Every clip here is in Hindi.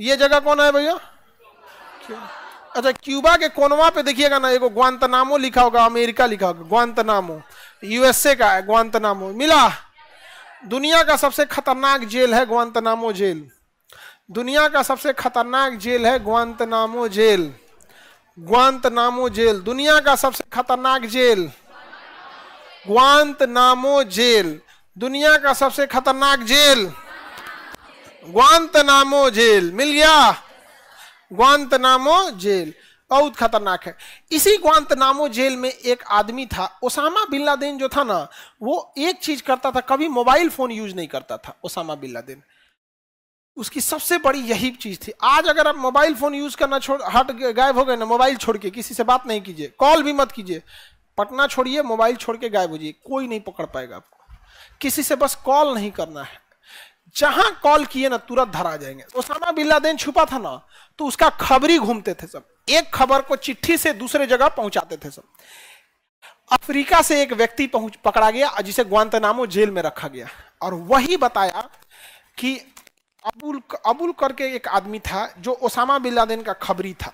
ये जगह कौन है भैया अच्छा क्यूबा के कोनवा पे देखिएगा ना एक ग्वांतनामो लिखा होगा अमेरिका लिखा होगा ग्वान्तनामो यूएसए का है ग्वांतनामो मिला दुनिया का सबसे खतरनाक जेल है ग्वान्तनामो जेल दुनिया का सबसे खतरनाक जेल है ग्वान्तनामो जेल ग्वान्तनामो जेल दुनिया का सबसे खतरनाक जेल ग्वान्तनामो जेल दुनिया का सबसे खतरनाक जेल ग्वांतनामो जेल मिल गया ग्वानतनामो जेल बहुत खतरनाक है इसी ग्वानतनामो जेल में एक आदमी था ओसामा बिन लादेन जो था ना वो एक चीज करता था कभी मोबाइल फोन यूज नहीं करता था ओसामा बिन लादेन उसकी सबसे बड़ी यही चीज थी आज अगर आप मोबाइल फोन यूज करना छोड़ हट गायब हो गए ना मोबाइल छोड़ के किसी से बात नहीं कीजिए कॉल भी मत कीजिए पटना छोड़िए मोबाइल छोड़ के गायब हो जाइए कोई नहीं पकड़ पाएगा आपको किसी से बस कॉल नहीं करना है जहां कॉल किए ना तुरंत धरा जाएंगे ओसामा बिन लादेन छुपा था ना तो उसका खबरी घूमते थे सब एक खबर को चिट्ठी से दूसरे जगह पहुंचाते थे सब अफ्रीका से एक व्यक्ति पहुंच पकड़ा गया जिसे ग्वांतनामो जेल में रखा गया और वही बताया कि अबुल अबुल करके एक आदमी था जो ओसामा बिन लादेन का खबरी था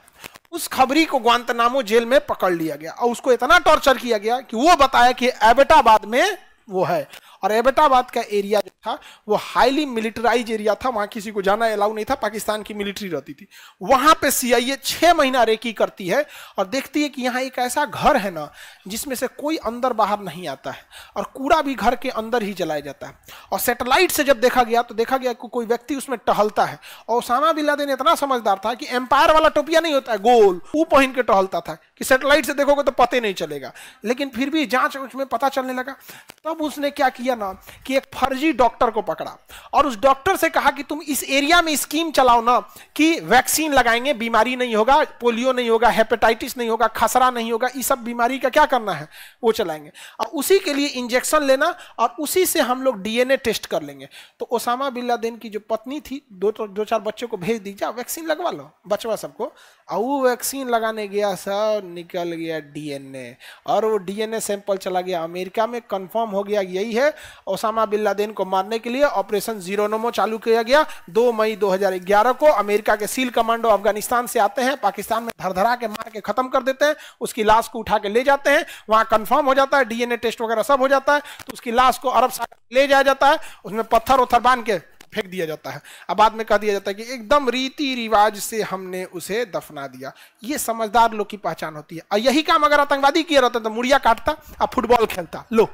उस खबरी को ग्वांतनामो जेल में पकड़ लिया गया और उसको इतना टॉर्चर किया गया कि वो बताया कि एबटाबाद में वो है और एबटाबाद का एरिया जो था वो हाईली मिलिटराइज एरिया था वहां किसी को जाना अलाउ नहीं था पाकिस्तान की मिलिट्री रहती थी वहां पे सीआईए छह महीना रेकी करती है और देखती है कि यहाँ एक ऐसा घर है ना जिसमें से कोई अंदर बाहर नहीं आता है और कूड़ा भी घर के अंदर ही जलाया जाता है और सेटेलाइट से जब देखा गया तो देखा गया कि कोई व्यक्ति उसमें टहलता है और ओसामा बिन लादेन इतना समझदार था कि एम्पायर वाला टोपिया नहीं होता है गोल वो पहन के टहलता था कि सेटेलाइट से देखोगे तो पते नहीं चलेगा लेकिन फिर भी जांच उसमें पता चलने लगा तब उसने क्या किया है ना कि एक फर्जी डॉक्टर को पकड़ा और उस डॉक्टर से कहा कि तुम इस एरिया में स्कीम चलाओ ना कि वैक्सीन लगाएंगे बीमारी नहीं होगा पोलियो नहीं होगा हेपेटाइटिस नहीं होगा खसरा नहीं होगा ये सब बीमारी का क्या करना है वो चलाएंगे और उसी के लिए इंजेक्शन लेना और उसी से हम लोग डीएनए टेस्ट कर लेंगे तो ओसामा बिल्ला देन की जो पत्नी थी दो तो, दो चार बच्चों को भेज दीजिए वैक्सीन लगवा लो बचवा सबको और वो वैक्सीन लगाने गया सब निकल गया डीएनए और वो डीएनए सैंपल चला गया अमेरिका में कंफर्म हो गया यही है ओसामा बिन लादेन को मारने के लिए ऑपरेशन जीरो नोमो चालू किया गया दो मई 2011 को अमेरिका के सील कमांडो अफगानिस्तान से आते हैं पाकिस्तान में धरधरा के मार के खत्म कर देते हैं उसकी लाश को उठा के ले जाते हैं वहां कंफर्म हो जाता है डीएनए टेस्ट वगैरह सब हो जाता है तो उसकी लाश को अरब सागर ले जाया जाता है उसमें पत्थर उत्थर बांध के फेंक दिया जाता है अब बाद में कह दिया जाता है कि एकदम रीति रिवाज से हमने उसे दफना दिया ये समझदार लोग की पहचान होती है और यही काम अगर आतंकवादी किया रहता तो मुड़िया काटता और फुटबॉल खेलता लो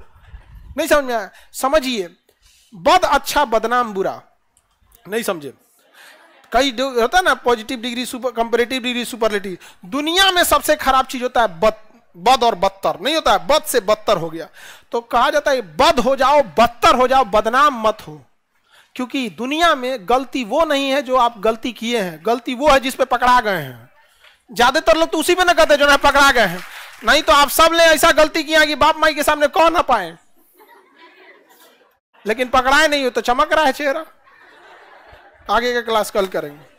नहीं समझ में आया समझिए बद अच्छा बदनाम बुरा नहीं समझे कई होता है ना positive degree super comparative degree superlative दुनिया में सबसे खराब चीज होता है बद बद और बदतर नहीं होता है बद से बदतर हो गया तो कहा जाता है बद हो जाओ बदतर हो जाओ बदनाम मत हो क्योंकि दुनिया में गलती वो नहीं है जो आप गलती किए हैं गलती वो है जिस पे पकड़ा गए हैं ज्यादातर लोग तो उसी पे ना कहते जो ना पकड़ा गए हैं नहीं तो आप सब ने ऐसा गलती किया कि बाप माई के सामने कह ना पाए लेकिन पकड़ाए नहीं हो तो चमक रहा है चेहरा आगे का क्लास कल करेंगे